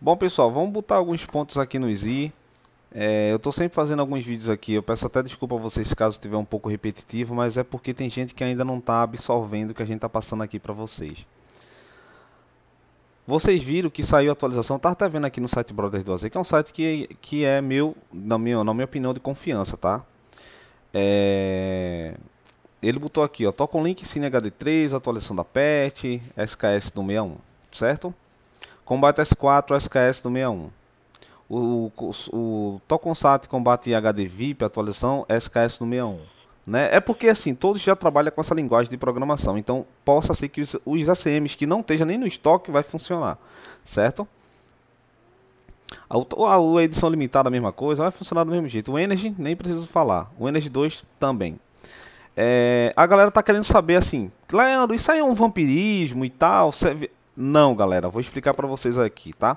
Bom, pessoal, vamos botar alguns pontos aqui no Easy. É, eu estou sempre fazendo alguns vídeos aqui. Eu peço até desculpa a vocês caso estiver um pouco repetitivo, mas é porque tem gente que ainda não está absorvendo o que a gente está passando aqui para vocês. Vocês viram que saiu a atualização, tá, até vendo aqui no site Brothers do Azeite, que é um site que, que é meu, na minha, na minha opinião, de confiança, tá? É... Ele botou aqui, ó, toca o link Cine HD3, atualização da PET, SKS do 61, certo? Combate S4 SKS do 61. O, o, o Toconsat Combate HD VIP, atualização SKS no 61. Né? É porque assim, todos já trabalham com essa linguagem de programação, então possa ser que os, os ACMs que não estejam nem no estoque vai funcionar, certo? A, a, edição limitada, a mesma coisa, vai funcionar do mesmo jeito. O Energy, nem preciso falar. O Energy 2 também. É, a galera tá querendo saber assim, Leandro, isso aí é um vampirismo e tal? Serve, não, galera, vou explicar para vocês aqui, tá?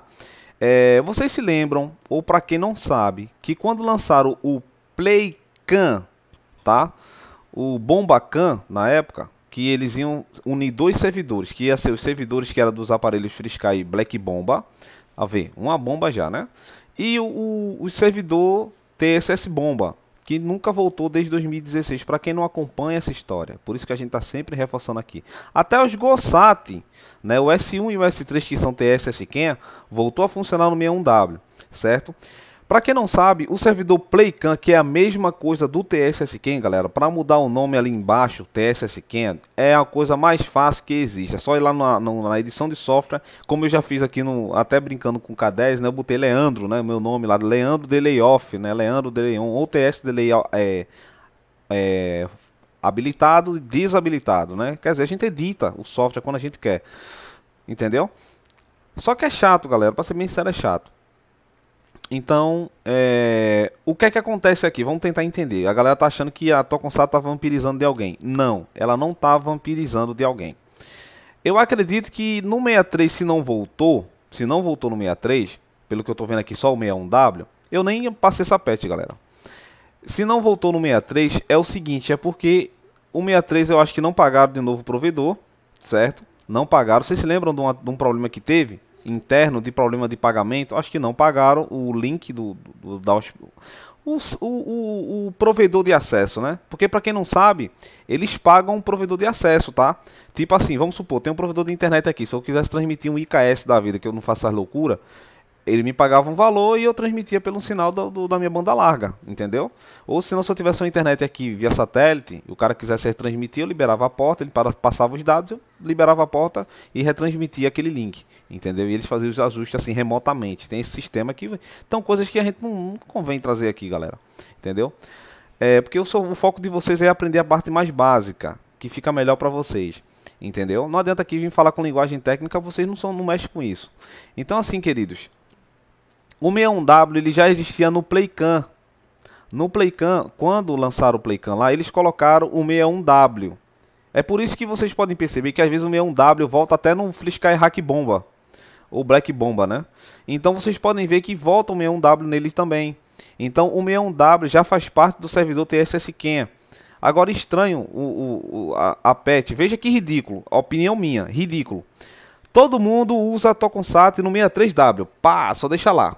É, vocês se lembram, ou para quem não sabe, que quando lançaram o Playcan, tá? O Bombacan, na época, que eles iam unir dois servidores, que ia ser os servidores que era dos aparelhos e Black Bomba, a ver, uma bomba já, né? E o, o, o servidor TSS Bomba, que nunca voltou desde 2016, para quem não acompanha essa história. Por isso que a gente está sempre reforçando aqui. Até os Gossati, né, o S1 e o S3 que são TS e Siquenha, é, voltou a funcionar no 61W, certo? Para quem não sabe, o servidor Playcan, que é a mesma coisa do TSSCAN, galera, para mudar o nome ali embaixo, TSSCAN, é a coisa mais fácil que existe. É só ir lá na, na edição de software, como eu já fiz aqui, no, até brincando com o K10, né? Eu botei Leandro, né? Meu nome lá, Leandro Delay né? Leandro Delay On, ou TS Delay é, é, habilitado e desabilitado, né? Quer dizer, a gente edita o software quando a gente quer, entendeu? Só que é chato, galera, para ser bem sério, é chato. Então, é... o que é que acontece aqui? Vamos tentar entender. A galera tá achando que a Tokonsato tá vampirizando de alguém. Não, ela não tá vampirizando de alguém. Eu acredito que no 63, se não voltou, se não voltou no 63, pelo que eu tô vendo aqui, só o 61W, eu nem passei essa pet, galera. Se não voltou no 63, é o seguinte, é porque o 63 eu acho que não pagaram de novo o provedor, certo? Não pagaram. Vocês se lembram de, uma, de um problema que teve? interno de problema de pagamento, acho que não pagaram o link do, do, do da o, o, o, provedor de acesso, né? Porque para quem não sabe, eles pagam um provedor de acesso, tá? Tipo assim, vamos supor, tem um provedor de internet aqui, se eu quisesse transmitir um IKS da vida, que eu não faço as loucuras, ele me pagava um valor e eu transmitia pelo sinal do, do, da minha banda larga, entendeu? Ou não, se eu tivesse uma internet aqui via satélite, o cara quisesse retransmitir, eu liberava a porta, ele passava os dados, eu liberava a porta e retransmitia aquele link, entendeu? E eles faziam os ajustes assim remotamente. Tem esse sistema aqui. Então, coisas que a gente não, não convém trazer aqui, galera, entendeu? É, porque eu sou, o foco de vocês é aprender a parte mais básica, que fica melhor para vocês entendeu? Não adianta aqui vir falar com linguagem técnica, vocês não são, não mexem com isso. Então, assim, queridos, o 61W ele já existia no Playcan. No Playcan, quando lançaram o Playcan lá, eles colocaram o 61W. É por isso que vocês podem perceber que às vezes o 61W volta até no Flisky Hack Bomba. Ou Black Bomba, né? Então vocês podem ver que volta o 61W nele também. Então o 61W já faz parte do servidor TSS Ken. Agora estranho o, o a, a, PET. Veja que ridículo. A opinião minha, ridículo. Todo mundo usa Toconsat no 63W. Pá, só deixa lá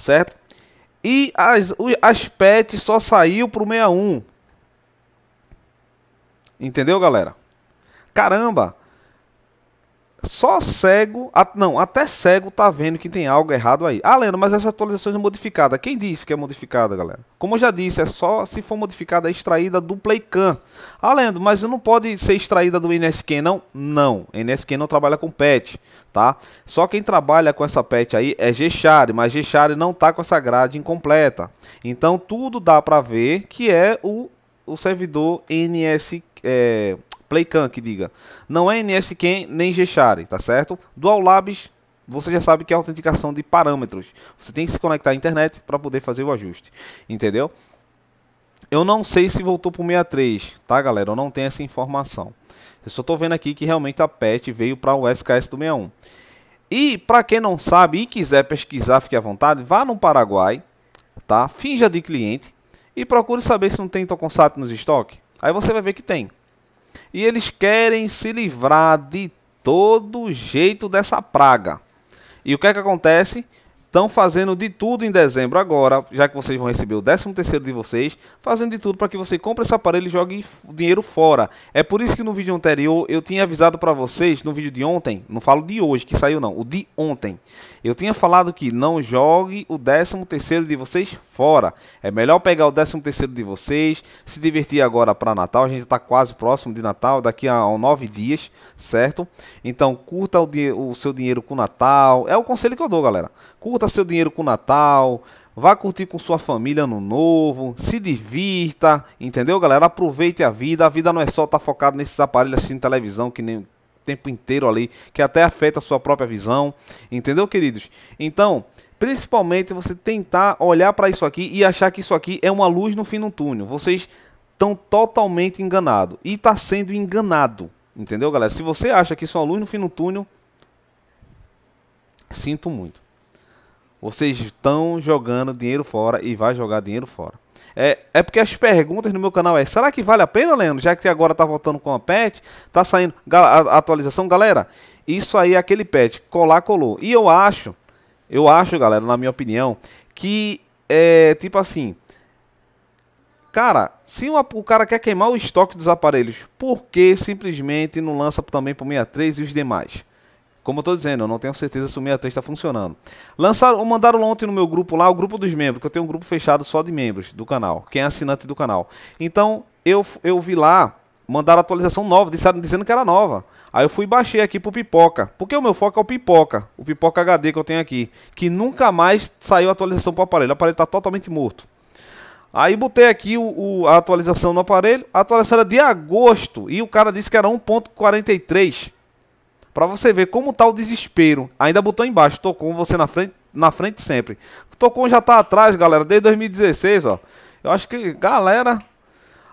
certo? E as, as pets só saiu pro 61. Entendeu, galera? Caramba! Só cego, não, até cego tá vendo que tem algo errado aí. Ah, Leandro, mas essa atualização é modificada. Quem disse que é modificada, galera? Como eu já disse, é só se for modificada, é extraída do Playcan. Ah, Leandro, mas não pode ser extraída do NSQ, não? Não, NSQ não trabalha com patch, tá? Só quem trabalha com essa patch aí é Gshare, mas Gshare não tá com essa grade incompleta. Então tudo dá para ver que é o, o servidor NSQ. É, Playcan, que diga. Não é NSQN nem Gshare, tá certo? Dual Labs, você já sabe que é autenticação de parâmetros. Você tem que se conectar à internet para poder fazer o ajuste, entendeu? Eu não sei se voltou para o 63, tá galera? Eu não tenho essa informação. Eu só estou vendo aqui que realmente a PET veio para o SKS do 61. E para quem não sabe e quiser pesquisar, fique à vontade, vá no Paraguai, tá? Finja de cliente e procure saber se não tem Toconsat nos estoque. Aí você vai ver que tem e eles querem se livrar de todo jeito dessa praga. E o que é que acontece? estão fazendo de tudo em dezembro agora, já que vocês vão receber o 13 terceiro de vocês, fazendo de tudo para que você compre esse aparelho e jogue dinheiro fora. É por isso que no vídeo anterior eu tinha avisado para vocês, no vídeo de ontem, não falo de hoje que saiu não, o de ontem. Eu tinha falado que não jogue o 13 terceiro de vocês fora. É melhor pegar o 13 terceiro de vocês, se divertir agora para Natal, a gente está quase próximo de Natal, daqui a 9 dias, certo? Então curta o, o seu dinheiro com o Natal, é o conselho que eu dou, galera. Curta seu dinheiro com o Natal, vá curtir com sua família no novo, se divirta, entendeu, galera? Aproveite a vida. A vida não é só estar tá focado nesses aparelhos de televisão que nem o tempo inteiro ali, que até afeta a sua própria visão, entendeu, queridos? Então, principalmente você tentar olhar para isso aqui e achar que isso aqui é uma luz no fim do túnel. Vocês estão totalmente enganados e está sendo enganado, entendeu, galera? Se você acha que isso é uma luz no fim do túnel, sinto muito. Vocês estão jogando dinheiro fora e vai jogar dinheiro fora. É, é porque as perguntas no meu canal é: será que vale a pena, Leandro? Já que agora tá voltando com a pet, tá saindo a atualização, galera. Isso aí é aquele pet, colar, colou. E eu acho, eu acho, galera, na minha opinião, que é tipo assim. Cara, se uma, o cara quer queimar o estoque dos aparelhos, por que simplesmente não lança também para o 63 e os demais? Como eu tô dizendo, eu não tenho certeza se o 63 está funcionando. Lançaram, mandaram ontem no meu grupo lá, o grupo dos membros, que eu tenho um grupo fechado só de membros do canal, quem é assinante do canal. Então, eu, eu vi lá, mandaram atualização nova, disseram, dizendo que era nova. Aí eu fui e baixei aqui pro Pipoca, porque o meu foco é o Pipoca, o Pipoca HD que eu tenho aqui, que nunca mais saiu atualização pro aparelho, o aparelho está totalmente morto. Aí botei aqui o, o, a atualização no aparelho. A atualização era de agosto. E o cara disse que era 1.43. Para você ver como tá o desespero. Ainda botou embaixo, tocou você na frente, na frente sempre. Tocou já tá atrás, galera, desde 2016, ó. Eu acho que, galera,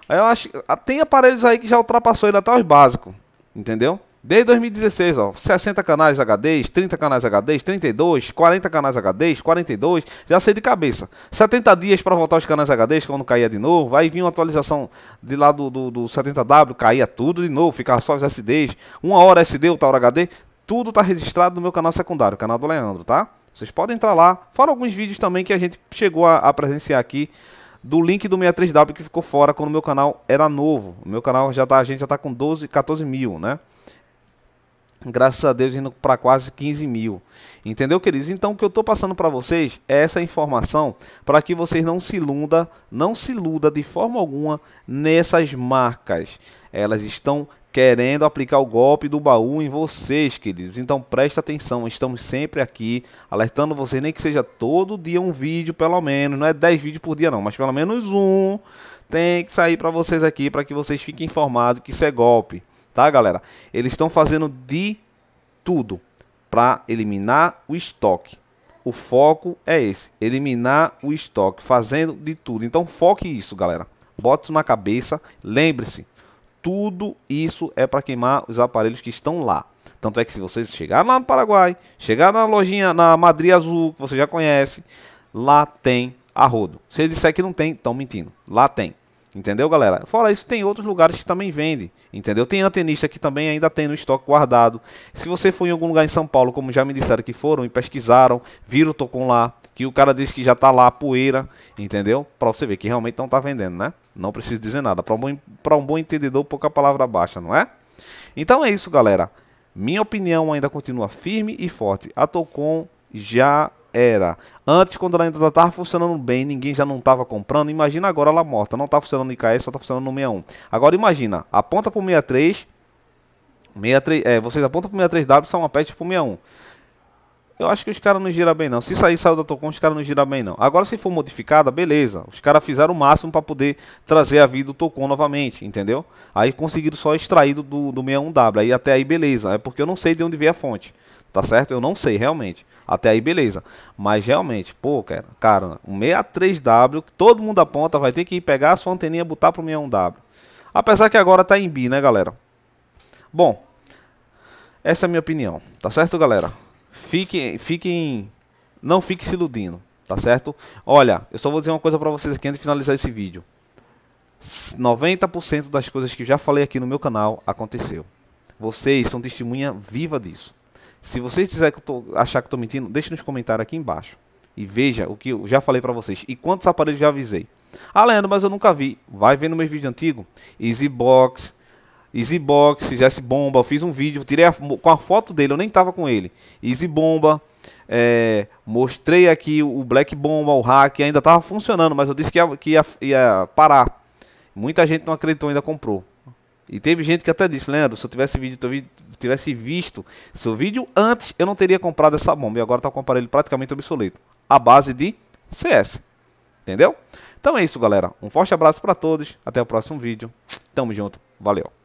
eu acho ah, tem aparelhos aí que já ultrapassou ele até os básicos, entendeu? Desde 2016, ó, 60 canais HDs, 30 canais HDs, 32, 40 canais HDs, 42, já sei de cabeça. 70 dias para voltar os canais HDs quando caía de novo, aí vinha uma atualização de lá do, do, do 70W, caía tudo de novo, ficava só os SDs, uma hora SD, outra hora HD, tudo está registrado no meu canal secundário, canal do Leandro, tá? Vocês podem entrar lá, fora alguns vídeos também que a gente chegou a, a presenciar aqui, do link do 63W que ficou fora quando o meu canal era novo. O meu canal já tá, a gente já tá com 12, 14 mil, né? Graças a Deus indo para quase 15 mil. Entendeu, queridos? Então o que eu estou passando para vocês é essa informação para que vocês não se iludam, não se iluda de forma alguma nessas marcas. Elas estão querendo aplicar o golpe do baú em vocês, queridos. Então presta atenção, estamos sempre aqui alertando vocês, nem que seja todo dia um vídeo, pelo menos, não é 10 vídeos por dia não, mas pelo menos um tem que sair para vocês aqui para que vocês fiquem informados que isso é golpe tá, galera? Eles estão fazendo de tudo para eliminar o estoque. O foco é esse, eliminar o estoque, fazendo de tudo. Então foque isso, galera. bota isso na cabeça, lembre-se, tudo isso é para queimar os aparelhos que estão lá. Tanto é que se vocês chegar lá no Paraguai, chegar na lojinha, na Madrid Azul, que você já conhece, lá tem arrodo. Se ele disser que não tem, estão mentindo. Lá tem. Entendeu, galera? Fora isso, tem outros lugares que também vende, entendeu? Tem antenista que também ainda tem no estoque guardado. Se você for em algum lugar em São Paulo, como já me disseram que foram e pesquisaram, viram tocon lá, que o cara disse que já tá lá a poeira, entendeu? Para você ver que realmente não tá vendendo, né? Não preciso dizer nada. Para um, bom, um bom entendedor, pouca palavra baixa, não é? Então é isso, galera. Minha opinião ainda continua firme e forte. A tocon já era. Antes, quando ela ainda estava funcionando bem, ninguém já não estava comprando. Imagina agora ela morta. Não está tá funcionando no IKS, só está funcionando no 61. Agora imagina, aponta para o 63. 63 é, vocês apontam para o 63W, são uma patch para o 61. Eu acho que os caras não giram bem não. Se sair saiu da Tocon, os caras não giram bem não. Agora se for modificada, beleza. Os caras fizeram o máximo para poder trazer a vida do Tocon novamente, entendeu? Aí conseguiram só extrair do, do, do 61W. Aí até aí beleza. É porque eu não sei de onde veio a fonte tá certo? Eu não sei realmente. Até aí, beleza. Mas realmente, pô, cara, cara, um 63W que todo mundo aponta vai ter que pegar a sua anteninha e botar pro 61W. Apesar que agora tá em bi, né, galera? Bom, essa é a minha opinião, tá certo, galera? Fiquem, fiquem, não fiquem se iludindo, tá certo? Olha, eu só vou dizer uma coisa para vocês aqui antes de finalizar esse vídeo. 90% das coisas que já falei aqui no meu canal aconteceu. Vocês são testemunha viva disso. Se vocês quiserem que tô, achar que estou mentindo, deixe nos comentários aqui embaixo. E veja o que eu já falei para vocês. E quantos aparelhos já avisei. Ah, Leandro, mas eu nunca vi. Vai ver no meu vídeo antigo. Easybox, Easybox, Jesse Bomba. Eu fiz um vídeo, tirei a, com a foto dele, eu nem tava com ele. Easy Bomba. É, mostrei aqui o Black Bomba, o hack. Ainda estava funcionando, mas eu disse que, ia, que ia, ia parar. Muita gente não acreditou ainda comprou. E teve gente que até disse, Leandro, se eu tivesse, vídeo, tivesse visto seu vídeo antes, eu não teria comprado essa bomba. E agora está com o aparelho praticamente obsoleto. A base de CS. Entendeu? Então é isso, galera. Um forte abraço para todos. Até o próximo vídeo. Tamo junto. Valeu.